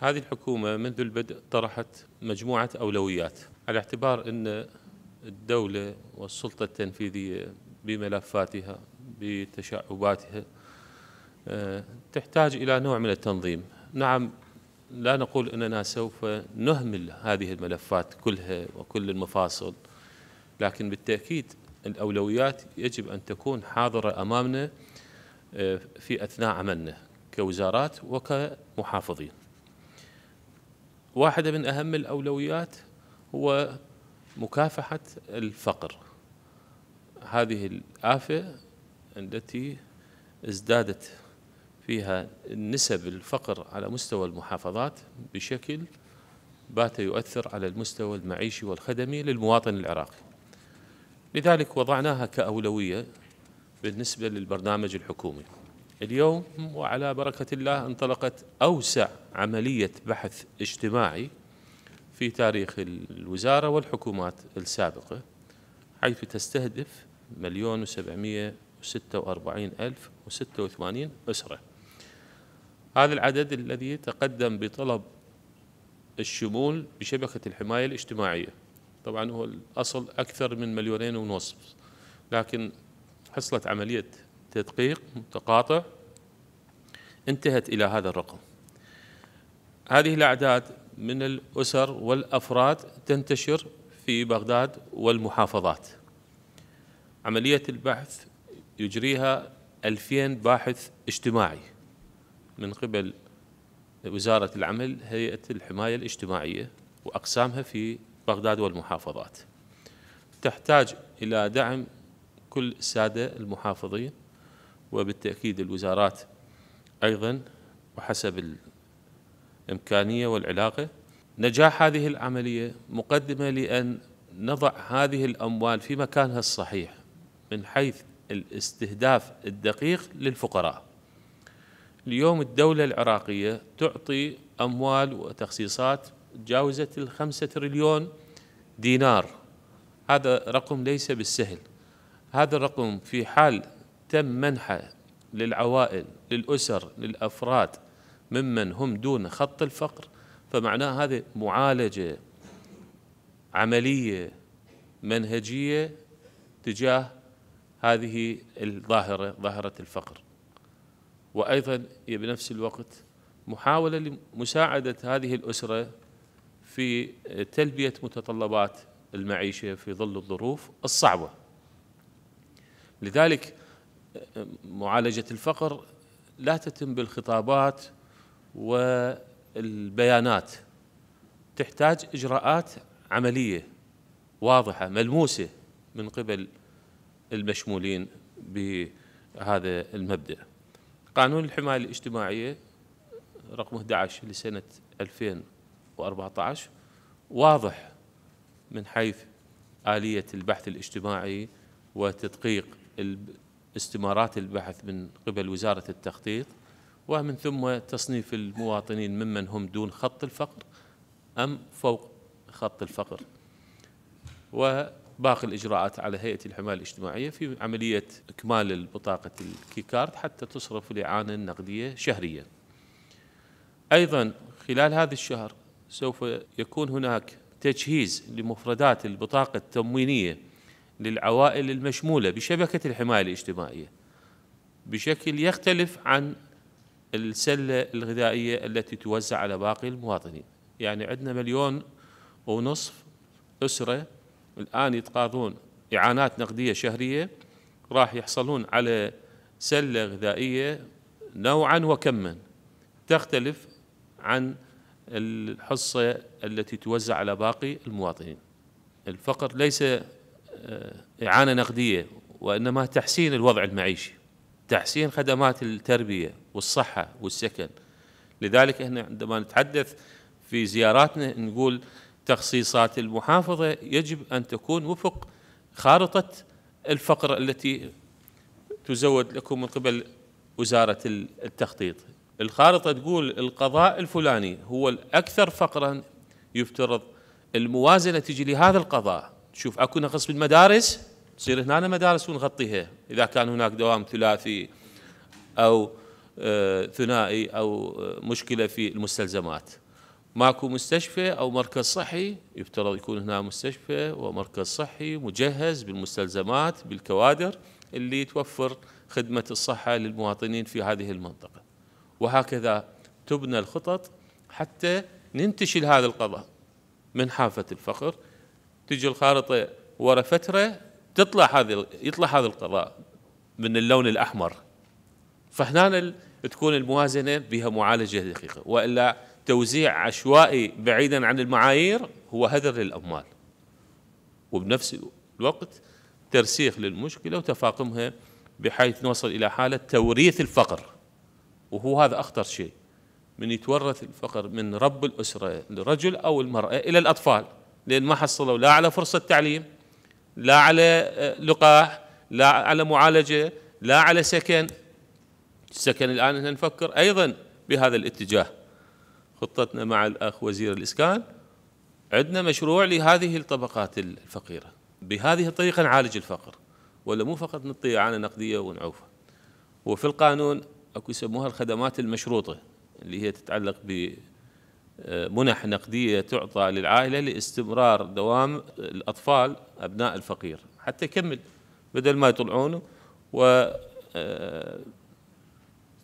هذه الحكومة منذ البدء طرحت مجموعة أولويات على اعتبار أن الدولة والسلطة التنفيذية بملفاتها بتشعباتها آه، تحتاج إلى نوع من التنظيم نعم لا نقول أننا سوف نهمل هذه الملفات كلها وكل المفاصل لكن بالتأكيد الأولويات يجب أن تكون حاضرة أمامنا آه، في أثناء عملنا كوزارات وكمحافظين واحدة من أهم الأولويات هو مكافحة الفقر هذه الآفة التي ازدادت فيها نسب الفقر على مستوى المحافظات بشكل بات يؤثر على المستوى المعيشي والخدمي للمواطن العراقي لذلك وضعناها كأولوية بالنسبة للبرنامج الحكومي اليوم وعلى بركة الله انطلقت أوسع عملية بحث اجتماعي في تاريخ الوزارة والحكومات السابقة حيث تستهدف مليون وسبعمية وستة وأربعين ألف وستة وثمانين أسرة هذا العدد الذي تقدم بطلب الشمول بشبكة الحماية الاجتماعية طبعا هو الأصل أكثر من مليونين ونصف لكن حصلت عملية تدقيق متقاطع انتهت إلى هذا الرقم هذه الأعداد من الأسر والأفراد تنتشر في بغداد والمحافظات عملية البحث يجريها 2000 باحث اجتماعي من قبل وزارة العمل هيئة الحماية الاجتماعية وأقسامها في بغداد والمحافظات تحتاج إلى دعم كل السادة المحافظين وبالتأكيد الوزارات أيضا وحسب الإمكانية والعلاقة نجاح هذه العملية مقدمة لأن نضع هذه الأموال في مكانها الصحيح من حيث الاستهداف الدقيق للفقراء اليوم الدولة العراقية تعطي أموال وتخصيصات تجاوزت الخمسة تريليون دينار هذا رقم ليس بالسهل هذا الرقم في حال تم منحه للعوائل للأسر للأفراد ممن هم دون خط الفقر فمعناه هذه معالجة عملية منهجية تجاه هذه الظاهرة ظاهرة الفقر وأيضا بنفس الوقت محاولة لمساعدة هذه الأسرة في تلبية متطلبات المعيشة في ظل الظروف الصعبة لذلك معالجة الفقر لا تتم بالخطابات والبيانات تحتاج إجراءات عملية واضحة ملموسة من قبل المشمولين بهذا المبدأ قانون الحماية الاجتماعية رقم 11 لسنة 2014 واضح من حيث آلية البحث الاجتماعي وتدقيق استمارات البحث من قبل وزارة التخطيط ومن ثم تصنيف المواطنين ممن هم دون خط الفقر أم فوق خط الفقر وباقي الإجراءات على هيئة الحماية الاجتماعية في عملية إكمال بطاقة الكيكارد حتى تصرف الإعانة النقدية شهريا أيضا خلال هذا الشهر سوف يكون هناك تجهيز لمفردات البطاقة التموينية للعوائل المشمولة بشبكة الحماية الاجتماعية بشكل يختلف عن السلة الغذائية التي توزع على باقي المواطنين يعني عندنا مليون ونصف أسرة الآن يتقاضون إعانات نقدية شهرية راح يحصلون على سلة غذائية نوعا وكما تختلف عن الحصة التي توزع على باقي المواطنين الفقر ليس آه، إعانة نقدية وإنما تحسين الوضع المعيشي تحسين خدمات التربية والصحة والسكن لذلك احنا عندما نتحدث في زياراتنا نقول تخصيصات المحافظة يجب أن تكون وفق خارطة الفقرة التي تزود لكم من قبل وزارة التخطيط الخارطة تقول القضاء الفلاني هو الأكثر فقرا يفترض الموازنة تجي لهذا القضاء تشوف اكو نقص بالمدارس تصير هنا مدارس ونغطيها اذا كان هناك دوام ثلاثي او آه، ثنائي او آه، مشكله في المستلزمات ماكو مستشفى او مركز صحي يفترض يكون هنا مستشفى ومركز صحي مجهز بالمستلزمات بالكوادر اللي توفر خدمه الصحه للمواطنين في هذه المنطقه وهكذا تبنى الخطط حتى ننتشل هذا القضاء من حافه الفقر تجي الخارطه ورا فتره تطلع هذه يطلع هذا القضاء من اللون الاحمر فهنا تكون الموازنه بها معالجه دقيقه والا توزيع عشوائي بعيدا عن المعايير هو هدر للاموال وبنفس الوقت ترسيخ للمشكله وتفاقمها بحيث نوصل الى حاله توريث الفقر وهو هذا اخطر شيء من يتورث الفقر من رب الاسره لرجل او المراه الى الاطفال لأن ما حصلوا لا على فرصة تعليم لا على آه، لقاح لا على معالجة لا على سكن السكن الآن احنا نفكر أيضا بهذا الاتجاه خطتنا مع الأخ وزير الإسكان عندنا مشروع لهذه الطبقات الفقيرة بهذه الطريقة نعالج الفقر ولا مو فقط نعطي عانة نقدية ونعوفة وفي القانون أكو يسموها الخدمات المشروطة اللي هي تتعلق ب منح نقدية تعطى للعائلة لاستمرار دوام الأطفال أبناء الفقير حتى يكمل بدل ما يطلعونه و آه،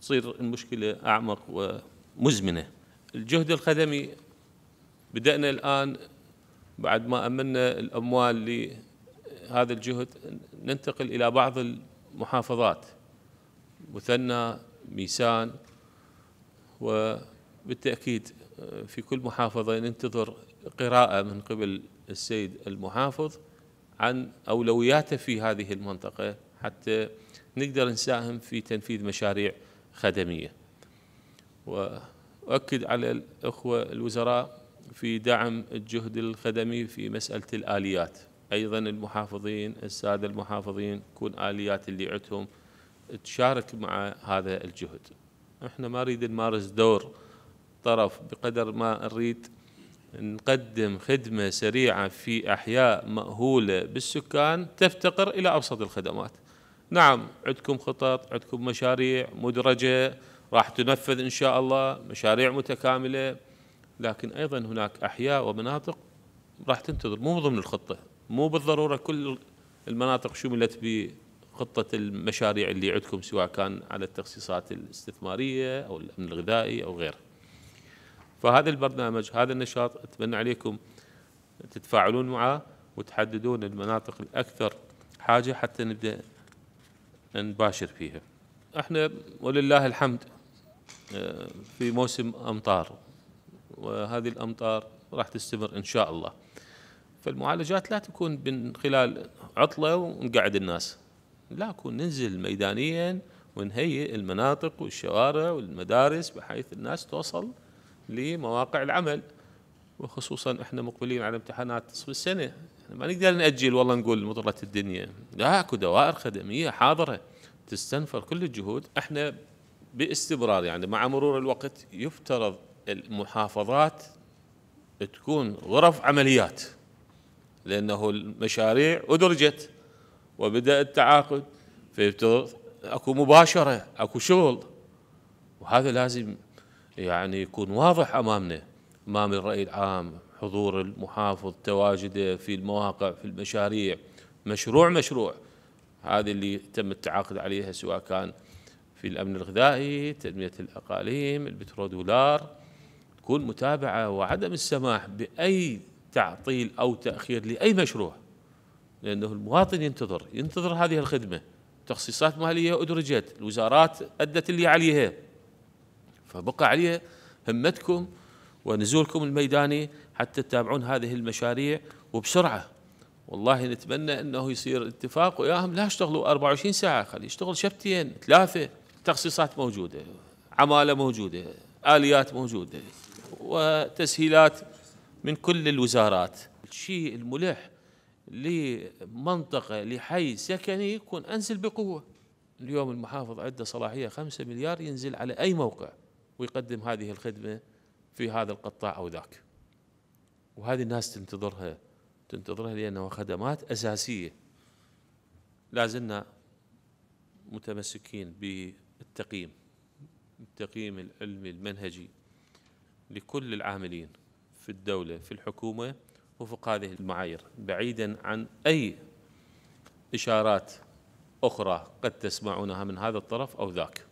تصير المشكلة أعمق ومزمنة الجهد الخدمي بدأنا الآن بعد ما أمنا الأموال لهذا الجهد ننتقل إلى بعض المحافظات مثنى ميسان وبالتأكيد في كل محافظة ننتظر قراءة من قبل السيد المحافظ عن أولوياته في هذه المنطقة حتى نقدر نساهم في تنفيذ مشاريع خدمية وأؤكد على الأخوة الوزراء في دعم الجهد الخدمي في مسألة الآليات أيضا المحافظين السادة المحافظين تكون آليات اللي عندهم تشارك مع هذا الجهد احنا ما نريد نمارس دور طرف بقدر ما نريد نقدم خدمة سريعة في أحياء مأهولة بالسكان تفتقر إلى أبسط الخدمات نعم عندكم خطط عندكم مشاريع مدرجة راح تنفذ إن شاء الله مشاريع متكاملة لكن أيضا هناك أحياء ومناطق راح تنتظر مو ضمن الخطة مو بالضرورة كل المناطق شملت بخطة المشاريع اللي عندكم سواء كان على التخصيصات الاستثمارية أو الأمن الغذائي أو غيره فهذا البرنامج هذا النشاط أتمنى عليكم تتفاعلون معه وتحددون المناطق الأكثر حاجة حتى نبدأ نباشر فيها احنا ولله الحمد آه، في موسم أمطار وهذه الأمطار راح تستمر إن شاء الله فالمعالجات لا تكون من خلال عطلة ونقعد الناس لا كون ننزل ميدانيا ونهيئ المناطق والشوارع والمدارس بحيث الناس توصل لمواقع العمل وخصوصا احنا مقبلين على امتحانات نصف السنه احنا ما نقدر ناجل والله نقول مضره الدنيا لا اكو دوائر خدميه حاضره تستنفر كل الجهود احنا باستمرار يعني مع مرور الوقت يفترض المحافظات تكون غرف عمليات لانه المشاريع ادرجت وبدا التعاقد فيفترض اكو مباشره اكو شغل وهذا لازم يعني يكون واضح امامنا امام الراي العام حضور المحافظ تواجده في المواقع في المشاريع مشروع مشروع هذه اللي تم التعاقد عليها سواء كان في الامن الغذائي تنميه الاقاليم البترودولار تكون متابعه وعدم السماح باي تعطيل او تاخير لاي مشروع لانه المواطن ينتظر ينتظر هذه الخدمه تخصيصات ماليه ادرجت الوزارات ادت اللي عليها فبقى عليها همتكم ونزولكم الميداني حتى تتابعون هذه المشاريع وبسرعة والله نتمنى أنه يصير اتفاق وياهم لا يشتغلوا 24 ساعة خلي يشتغل شبتين ثلاثة تخصيصات موجودة عمالة موجودة آليات موجودة وتسهيلات من كل الوزارات الشيء الملح لمنطقة لحي سكني يكون أنزل بقوة اليوم المحافظ عنده صلاحية خمسة مليار ينزل على أي موقع ويقدم هذه الخدمة في هذا القطاع أو ذاك وهذه الناس تنتظرها تنتظرها لأنها خدمات أساسية لازلنا متمسكين بالتقييم التقييم العلمي المنهجي لكل العاملين في الدولة في الحكومة وفق هذه المعايير بعيدا عن أي إشارات أخرى قد تسمعونها من هذا الطرف أو ذاك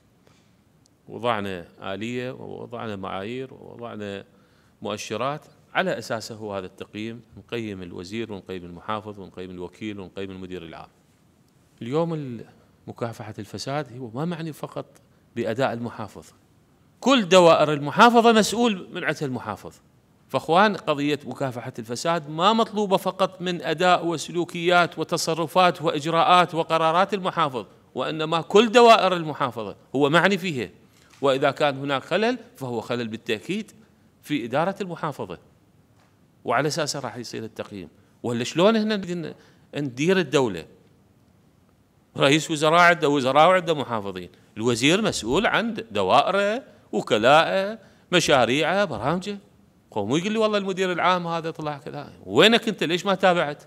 وضعنا آلية ووضعنا معايير ووضعنا مؤشرات على أساسه هو هذا التقييم نقيم الوزير ونقيم المحافظ ونقيم الوكيل ونقيم المدير العام اليوم مكافحة الفساد هو ما معني فقط بأداء المحافظ كل دوائر المحافظة مسؤول من عتها المحافظ فاخوان قضية مكافحة الفساد ما مطلوبة فقط من أداء وسلوكيات وتصرفات وإجراءات وقرارات المحافظ وإنما كل دوائر المحافظة هو معني فيها وإذا كان هناك خلل فهو خلل بالتأكيد في إدارة المحافظة وعلى أساسه راح يصير التقييم ولا شلون هنا ندير الدولة رئيس وزراء عنده وزراء وعنده محافظين الوزير مسؤول عن دوائره وكلائه مشاريعه برامجه مو يقول لي والله المدير العام هذا طلع كذا وينك انت ليش ما تابعت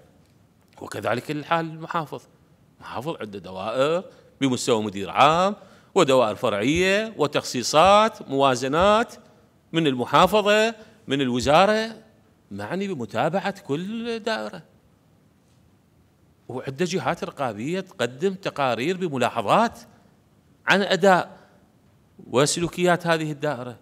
وكذلك الحال المحافظ محافظ عنده دوائر بمستوى مدير عام ودوائر فرعيه وتخصيصات موازنات من المحافظه من الوزاره معني بمتابعه كل دائره وعدة جهات رقابيه تقدم تقارير بملاحظات عن اداء وسلوكيات هذه الدائره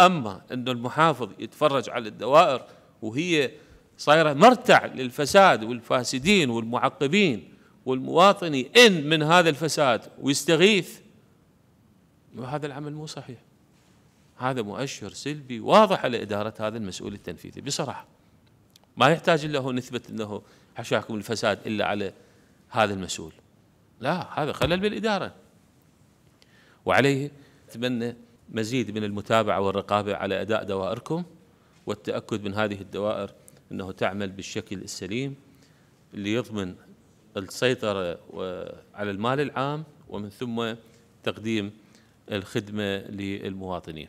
اما أن المحافظ يتفرج على الدوائر وهي صايره مرتع للفساد والفاسدين والمعقبين والمواطني ان من هذا الفساد ويستغيث وهذا العمل مو صحيح هذا مؤشر سلبي واضح على إدارة هذا المسؤول التنفيذي بصراحة ما يحتاج إلا هو نثبت أنه حشاكم الفساد إلا على هذا المسؤول لا هذا خلل بالإدارة وعليه أتمنى مزيد من المتابعة والرقابة على أداء دوائركم والتأكد من هذه الدوائر أنه تعمل بالشكل السليم اللي يضمن السيطرة على المال العام ومن ثم تقديم الخدمه للمواطنين